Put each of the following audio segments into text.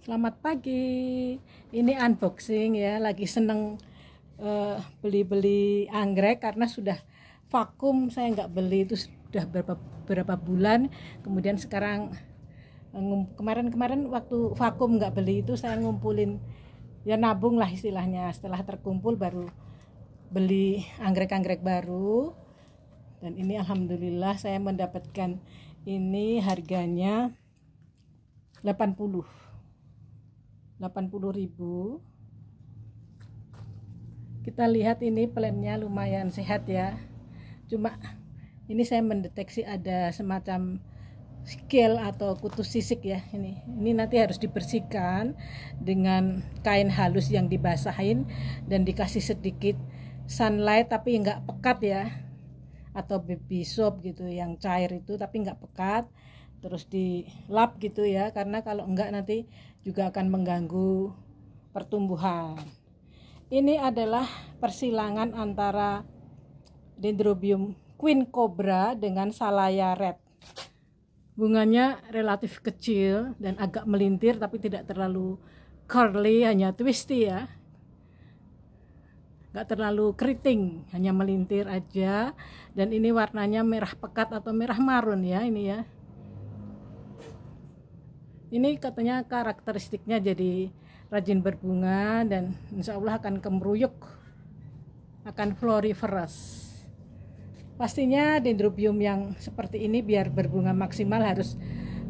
Selamat pagi. Ini unboxing ya, lagi seneng eh, beli-beli uh, anggrek karena sudah vakum saya nggak beli itu sudah berapa berapa bulan. Kemudian sekarang eh, kemarin-kemarin waktu vakum nggak beli itu saya ngumpulin ya nabung lah istilahnya. Setelah terkumpul baru beli anggrek-anggrek baru. Dan ini alhamdulillah saya mendapatkan ini harganya 80 80.000 kita lihat ini plannya lumayan sehat ya cuma ini saya mendeteksi ada semacam scale atau kutu sisik ya ini ini nanti harus dibersihkan dengan kain halus yang dibasahin dan dikasih sedikit sunlight tapi enggak pekat ya atau baby soap gitu yang cair itu tapi enggak pekat terus dilap gitu ya karena kalau enggak nanti juga akan mengganggu pertumbuhan ini adalah persilangan antara dendrobium queen cobra dengan salaya red bunganya relatif kecil dan agak melintir tapi tidak terlalu curly hanya twisty ya nggak terlalu keriting hanya melintir aja dan ini warnanya merah pekat atau merah marun ya ini ya ini katanya karakteristiknya jadi rajin berbunga dan insya Allah akan kemeruyuk akan floriferous pastinya dendrobium yang seperti ini biar berbunga maksimal harus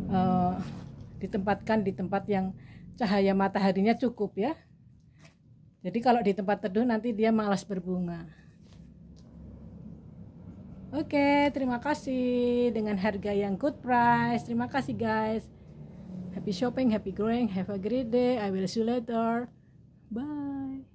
uh, ditempatkan di tempat yang cahaya mataharinya cukup ya jadi kalau di tempat teduh nanti dia malas berbunga Oke, terima kasih dengan harga yang good price. Terima kasih guys. Happy shopping, happy growing, have a great day. I will see you later. Bye.